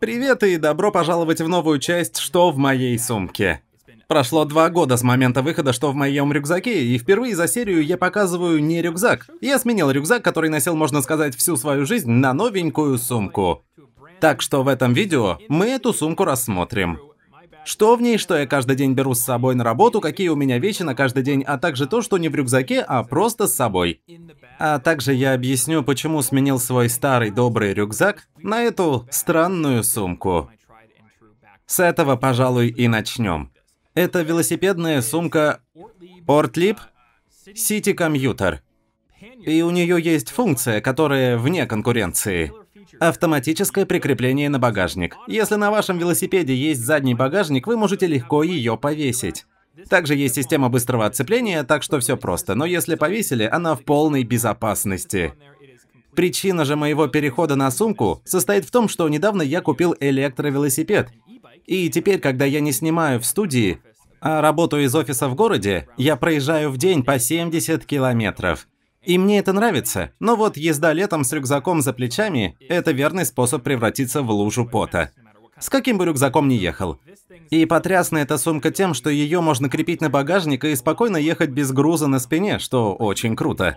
Привет и добро пожаловать в новую часть «Что в моей сумке?». Прошло два года с момента выхода «Что в моем рюкзаке», и впервые за серию я показываю не рюкзак. Я сменил рюкзак, который носил, можно сказать, всю свою жизнь, на новенькую сумку. Так что в этом видео мы эту сумку рассмотрим. Что в ней, что я каждый день беру с собой на работу, какие у меня вещи на каждый день, а также то, что не в рюкзаке, а просто с собой. А также я объясню, почему сменил свой старый добрый рюкзак на эту странную сумку. С этого, пожалуй, и начнем. Это велосипедная сумка Portlib City Computer, И у нее есть функция, которая вне конкуренции. Автоматическое прикрепление на багажник. Если на вашем велосипеде есть задний багажник, вы можете легко ее повесить. Также есть система быстрого отцепления, так что все просто, но если повесили, она в полной безопасности. Причина же моего перехода на сумку состоит в том, что недавно я купил электровелосипед. И теперь, когда я не снимаю в студии, а работаю из офиса в городе, я проезжаю в день по 70 километров. И мне это нравится. Но вот езда летом с рюкзаком за плечами – это верный способ превратиться в лужу пота. С каким бы рюкзаком ни ехал. И потрясна эта сумка тем, что ее можно крепить на багажник и спокойно ехать без груза на спине, что очень круто.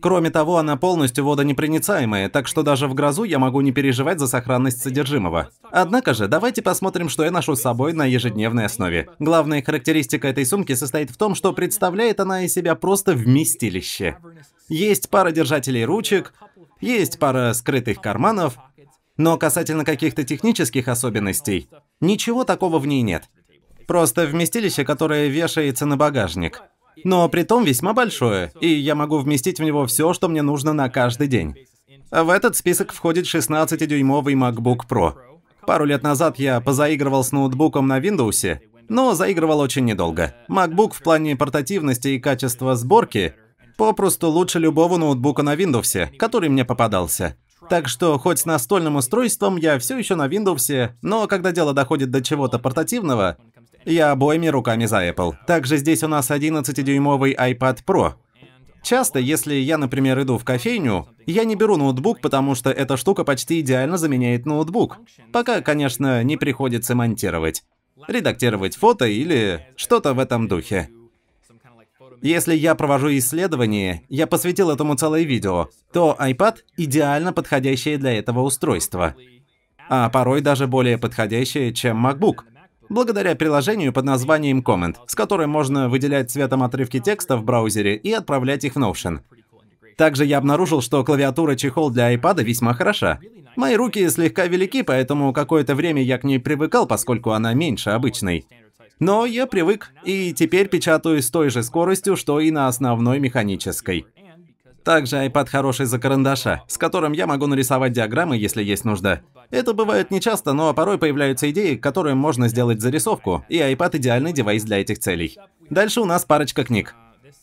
Кроме того, она полностью водонепроницаемая, так что даже в грозу я могу не переживать за сохранность содержимого. Однако же, давайте посмотрим, что я ношу с собой на ежедневной основе. Главная характеристика этой сумки состоит в том, что представляет она из себя просто вместилище. Есть пара держателей ручек, есть пара скрытых карманов, но касательно каких-то технических особенностей, ничего такого в ней нет. Просто вместилище, которое вешается на багажник но при том весьма большое, и я могу вместить в него все, что мне нужно на каждый день. В этот список входит 16-дюймовый MacBook Pro. Пару лет назад я позаигрывал с ноутбуком на Windows, но заигрывал очень недолго. MacBook в плане портативности и качества сборки попросту лучше любого ноутбука на Windows, который мне попадался. Так что, хоть с настольным устройством я все еще на Windows, но когда дело доходит до чего-то портативного, я обоими руками за Apple. Также здесь у нас 11-дюймовый iPad Pro. Часто, если я, например, иду в кофейню, я не беру ноутбук, потому что эта штука почти идеально заменяет ноутбук. Пока, конечно, не приходится монтировать, редактировать фото или что-то в этом духе. Если я провожу исследование, я посвятил этому целое видео, то iPad – идеально подходящее для этого устройства, А порой даже более подходящее, чем MacBook – благодаря приложению под названием Comment, с которым можно выделять цветом отрывки текста в браузере и отправлять их в Notion. Также я обнаружил, что клавиатура-чехол для iPad весьма хороша. Мои руки слегка велики, поэтому какое-то время я к ней привыкал, поскольку она меньше обычной. Но я привык, и теперь печатаю с той же скоростью, что и на основной механической. Также iPad хороший за карандаша, с которым я могу нарисовать диаграммы, если есть нужда. Это бывает нечасто, но порой появляются идеи, которые можно сделать зарисовку, и iPad идеальный девайс для этих целей. Дальше у нас парочка книг.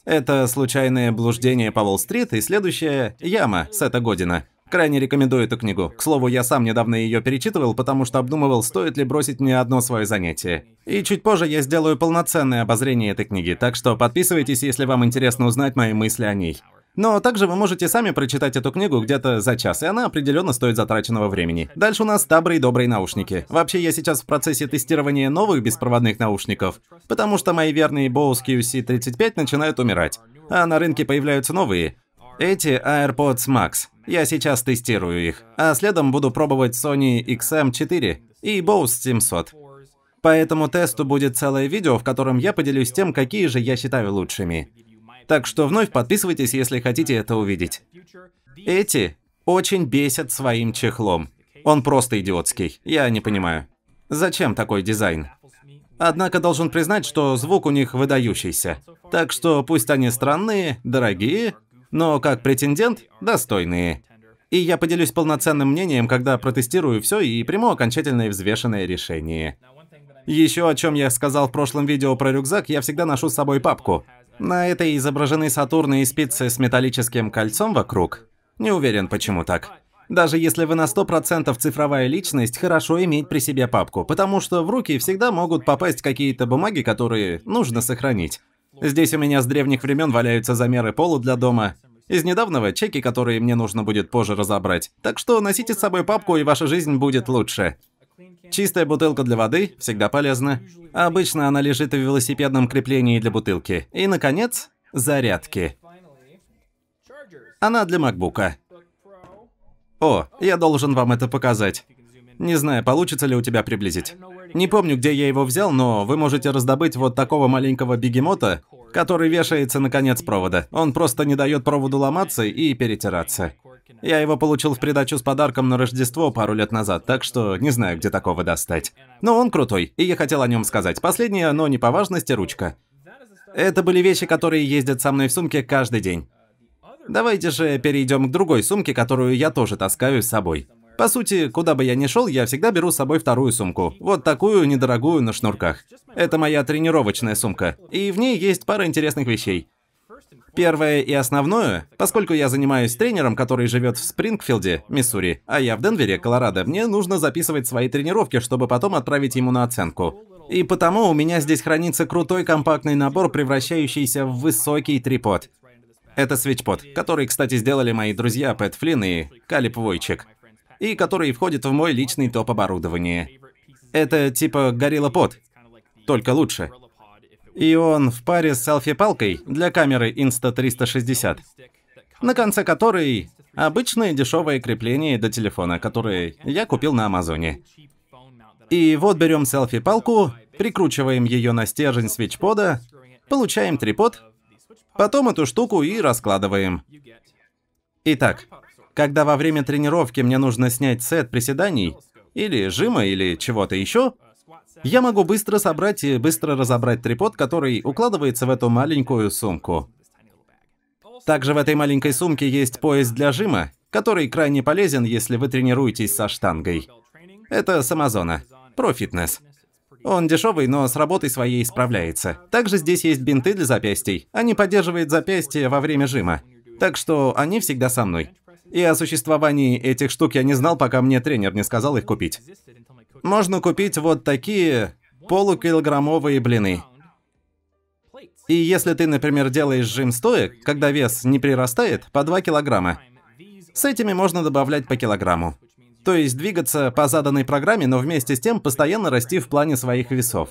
Это «Случайное блуждение по Уолл-стрит» и следующая «Яма» Сета Година. Крайне рекомендую эту книгу. К слову, я сам недавно ее перечитывал, потому что обдумывал, стоит ли бросить мне одно свое занятие. И чуть позже я сделаю полноценное обозрение этой книги, так что подписывайтесь, если вам интересно узнать мои мысли о ней. Но также вы можете сами прочитать эту книгу где-то за час, и она определенно стоит затраченного времени. Дальше у нас добрые добрые наушники. Вообще, я сейчас в процессе тестирования новых беспроводных наушников, потому что мои верные Bose QC35 начинают умирать, а на рынке появляются новые. Эти AirPods Max. Я сейчас тестирую их, а следом буду пробовать Sony XM4 и Bose 700. По этому тесту будет целое видео, в котором я поделюсь тем, какие же я считаю лучшими. Так что вновь подписывайтесь, если хотите это увидеть. Эти очень бесят своим чехлом. Он просто идиотский, я не понимаю. Зачем такой дизайн? Однако должен признать, что звук у них выдающийся. Так что пусть они странные, дорогие, но как претендент достойные. И я поделюсь полноценным мнением, когда протестирую все и приму окончательное взвешенное решение. Еще о чем я сказал в прошлом видео про рюкзак, я всегда ношу с собой папку. На этой изображены Сатурны и спицы с металлическим кольцом вокруг. Не уверен, почему так. Даже если вы на 100% цифровая личность, хорошо иметь при себе папку, потому что в руки всегда могут попасть какие-то бумаги, которые нужно сохранить. Здесь у меня с древних времен валяются замеры пола для дома. Из недавнего чеки, которые мне нужно будет позже разобрать. Так что носите с собой папку, и ваша жизнь будет лучше. Чистая бутылка для воды всегда полезна. Обычно она лежит в велосипедном креплении для бутылки. И, наконец, зарядки. Она для макбука. О, я должен вам это показать. Не знаю, получится ли у тебя приблизить. Не помню, где я его взял, но вы можете раздобыть вот такого маленького бегемота, который вешается на конец провода. Он просто не дает проводу ломаться и перетираться. Я его получил в придачу с подарком на Рождество пару лет назад, так что не знаю, где такого достать. Но он крутой, и я хотел о нем сказать. Последняя, но не по важности, ручка. Это были вещи, которые ездят со мной в сумке каждый день. Давайте же перейдем к другой сумке, которую я тоже таскаю с собой. По сути, куда бы я ни шел, я всегда беру с собой вторую сумку. Вот такую, недорогую, на шнурках. Это моя тренировочная сумка. И в ней есть пара интересных вещей. Первое и основное, поскольку я занимаюсь тренером, который живет в Спрингфилде, Миссури, а я в Денвере, Колорадо, мне нужно записывать свои тренировки, чтобы потом отправить ему на оценку. И потому у меня здесь хранится крутой компактный набор, превращающийся в высокий трипод. Это свитчпот, который, кстати, сделали мои друзья Пэт Флинн и Калип Войчик, и который входит в мой личный топ оборудования. Это типа Gorilla Pod, только лучше. И он в паре с селфи-палкой для камеры Insta360, на конце которой обычные дешевые крепления до телефона, которые я купил на Амазоне. И вот берем селфи-палку, прикручиваем ее на стержень свитчпода, получаем трипод, потом эту штуку и раскладываем. Итак, когда во время тренировки мне нужно снять сет приседаний, или жима, или чего-то еще, я могу быстро собрать и быстро разобрать трипод, который укладывается в эту маленькую сумку. Также в этой маленькой сумке есть пояс для жима, который крайне полезен, если вы тренируетесь со штангой. Это с Амазона. Про Он дешевый, но с работой своей справляется. Также здесь есть бинты для запястий. Они поддерживают запястье во время жима. Так что они всегда со мной. И о существовании этих штук я не знал, пока мне тренер не сказал их купить можно купить вот такие полукилограммовые блины. И если ты, например, делаешь жим стоек, когда вес не прирастает, по 2 килограмма, с этими можно добавлять по килограмму. То есть двигаться по заданной программе, но вместе с тем постоянно расти в плане своих весов.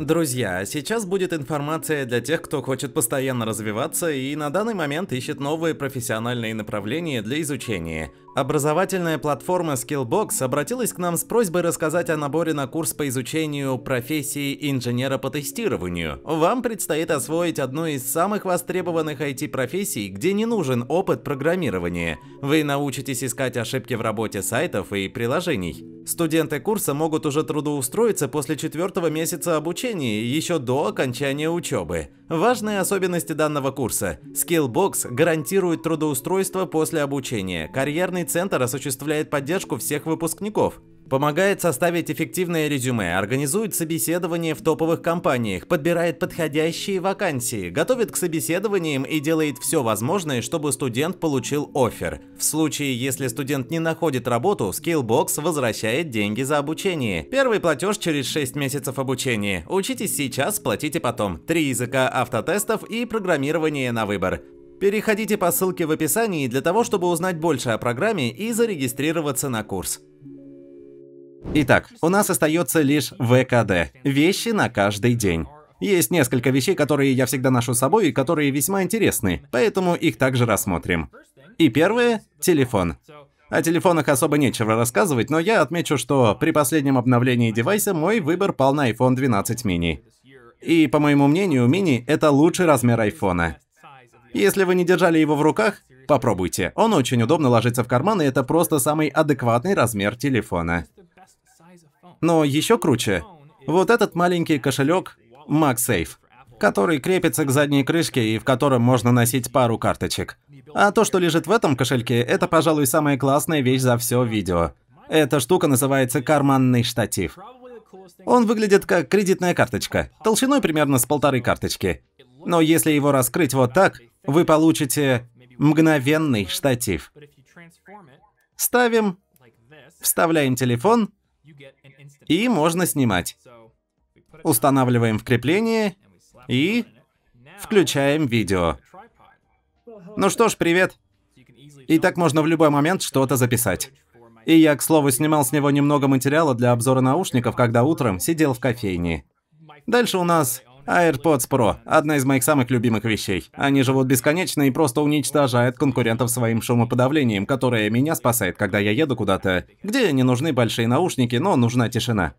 Друзья, сейчас будет информация для тех, кто хочет постоянно развиваться и на данный момент ищет новые профессиональные направления для изучения. Образовательная платформа Skillbox обратилась к нам с просьбой рассказать о наборе на курс по изучению профессии инженера по тестированию. Вам предстоит освоить одну из самых востребованных IT-профессий, где не нужен опыт программирования. Вы научитесь искать ошибки в работе сайтов и приложений. Студенты курса могут уже трудоустроиться после четвертого месяца обучения обучении еще до окончания учебы. Важные особенности данного курса. Skillbox гарантирует трудоустройство после обучения. Карьерный центр осуществляет поддержку всех выпускников. Помогает составить эффективное резюме, организует собеседование в топовых компаниях, подбирает подходящие вакансии, готовит к собеседованиям и делает все возможное, чтобы студент получил офер. В случае, если студент не находит работу, Skillbox возвращает деньги за обучение. Первый платеж через 6 месяцев обучения. Учитесь сейчас, платите потом. Три языка автотестов и программирование на выбор. Переходите по ссылке в описании для того, чтобы узнать больше о программе и зарегистрироваться на курс. Итак, у нас остается лишь ВКД. Вещи на каждый день. Есть несколько вещей, которые я всегда ношу с собой и которые весьма интересны, поэтому их также рассмотрим. И первое – телефон. О телефонах особо нечего рассказывать, но я отмечу, что при последнем обновлении девайса мой выбор пал на iPhone 12 mini. И, по моему мнению, мини это лучший размер айфона. Если вы не держали его в руках, попробуйте. Он очень удобно ложится в карман, и это просто самый адекватный размер телефона. Но еще круче, вот этот маленький кошелек MagSafe, который крепится к задней крышке и в котором можно носить пару карточек. А то, что лежит в этом кошельке, это, пожалуй, самая классная вещь за все видео. Эта штука называется карманный штатив. Он выглядит как кредитная карточка, толщиной примерно с полторы карточки. Но если его раскрыть вот так, вы получите мгновенный штатив. Ставим, вставляем телефон, и можно снимать. Устанавливаем в крепление и включаем видео. Ну что ж, привет. И так можно в любой момент что-то записать. И я, к слову, снимал с него немного материала для обзора наушников, когда утром сидел в кофейне. Дальше у нас AirPods Pro – одна из моих самых любимых вещей. Они живут бесконечно и просто уничтожают конкурентов своим шумоподавлением, которое меня спасает, когда я еду куда-то, где не нужны большие наушники, но нужна тишина.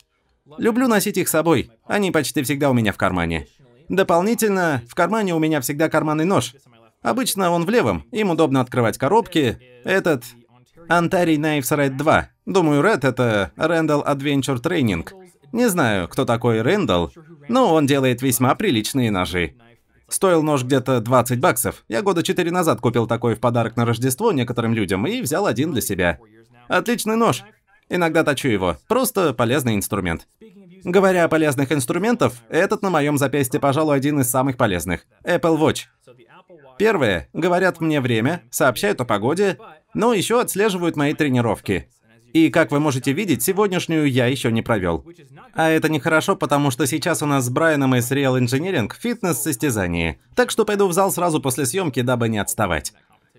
Люблю носить их с собой, они почти всегда у меня в кармане. Дополнительно, в кармане у меня всегда карманный нож. Обычно он в левом, им удобно открывать коробки. Этот Antari Knives Red 2. Думаю, Red это Randall Adventure Training. Не знаю, кто такой Рэндалл, но он делает весьма приличные ножи. Стоил нож где-то 20 баксов. Я года 4 назад купил такой в подарок на Рождество некоторым людям и взял один для себя. Отличный нож. Иногда точу его. Просто полезный инструмент. Говоря о полезных инструментах, этот на моем запястье, пожалуй, один из самых полезных. Apple Watch. Первое. Говорят мне время, сообщают о погоде, но еще отслеживают мои тренировки. И, как вы можете видеть, сегодняшнюю я еще не провел. А это нехорошо, потому что сейчас у нас с Брайаном из Real Engineering фитнес-состязание. Так что пойду в зал сразу после съемки, дабы не отставать.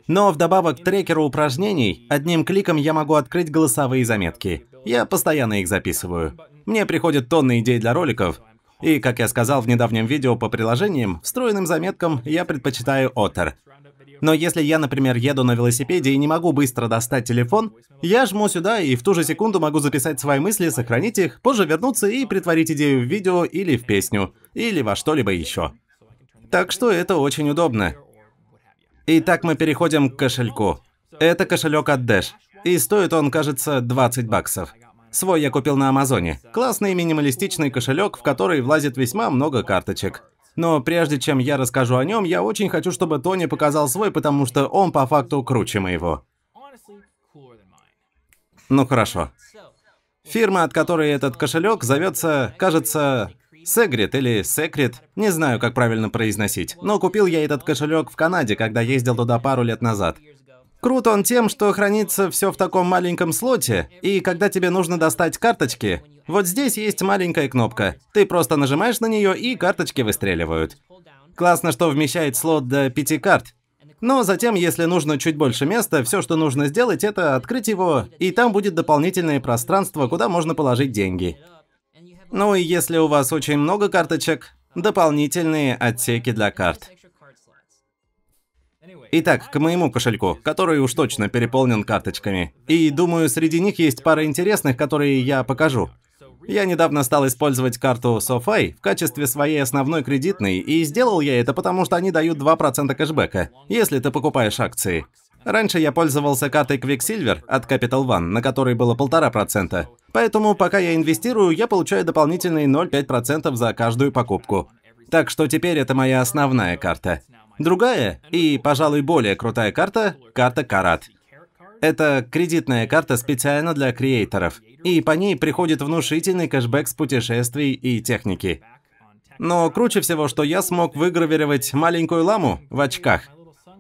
Но вдобавок к трекеру упражнений, одним кликом я могу открыть голосовые заметки. Я постоянно их записываю. Мне приходят тонны идей для роликов, и, как я сказал в недавнем видео по приложениям, встроенным заметкам я предпочитаю Otter. Но если я, например, еду на велосипеде и не могу быстро достать телефон, я жму сюда и в ту же секунду могу записать свои мысли, сохранить их, позже вернуться и притворить идею в видео или в песню, или во что-либо еще. Так что это очень удобно. Итак, мы переходим к кошельку. Это кошелек от Dash. И стоит он, кажется, 20 баксов. Свой я купил на Амазоне. Классный минималистичный кошелек, в который влазит весьма много карточек. Но прежде чем я расскажу о нем, я очень хочу, чтобы Тони показал свой, потому что он по факту круче моего. Ну хорошо. Фирма, от которой этот кошелек, зовется, кажется, Сегрет или Secret, не знаю, как правильно произносить, но купил я этот кошелек в Канаде, когда ездил туда пару лет назад. Крут он тем, что хранится все в таком маленьком слоте, и когда тебе нужно достать карточки, вот здесь есть маленькая кнопка. Ты просто нажимаешь на нее, и карточки выстреливают. Классно, что вмещает слот до пяти карт. Но затем, если нужно чуть больше места, все, что нужно сделать, это открыть его, и там будет дополнительное пространство, куда можно положить деньги. Ну и если у вас очень много карточек, дополнительные отсеки для карт. Итак, к моему кошельку, который уж точно переполнен карточками. И думаю, среди них есть пара интересных, которые я покажу. Я недавно стал использовать карту SoFi в качестве своей основной кредитной, и сделал я это потому, что они дают 2% кэшбэка, если ты покупаешь акции. Раньше я пользовался картой Quicksilver от Capital One, на которой было 1,5%. Поэтому пока я инвестирую, я получаю дополнительные 0,5% за каждую покупку. Так что теперь это моя основная карта. Другая и, пожалуй, более крутая карта – карта Карат. Это кредитная карта специально для креаторов, и по ней приходит внушительный кэшбэк с путешествий и техники. Но круче всего, что я смог выгравировать маленькую ламу в очках.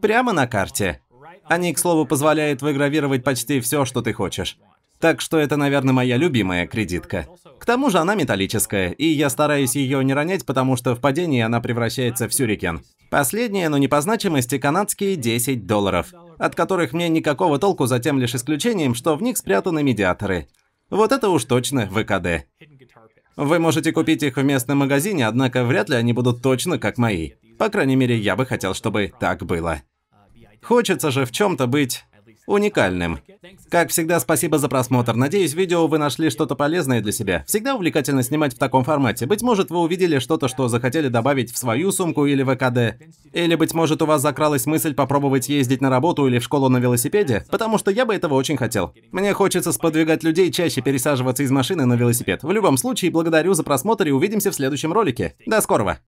Прямо на карте. Они, к слову, позволяют выгравировать почти все, что ты хочешь. Так что это, наверное, моя любимая кредитка. К тому же она металлическая, и я стараюсь ее не ронять, потому что в падении она превращается в сюрикен. Последнее, но не по значимости, канадские 10 долларов, от которых мне никакого толку за тем лишь исключением, что в них спрятаны медиаторы. Вот это уж точно ВКД. Вы можете купить их в местном магазине, однако вряд ли они будут точно как мои. По крайней мере, я бы хотел, чтобы так было. Хочется же в чем-то быть уникальным. Как всегда, спасибо за просмотр. Надеюсь, видео вы нашли что-то полезное для себя. Всегда увлекательно снимать в таком формате. Быть может, вы увидели что-то, что захотели добавить в свою сумку или ВКД. Или, быть может, у вас закралась мысль попробовать ездить на работу или в школу на велосипеде, потому что я бы этого очень хотел. Мне хочется сподвигать людей чаще пересаживаться из машины на велосипед. В любом случае, благодарю за просмотр и увидимся в следующем ролике. До скорого!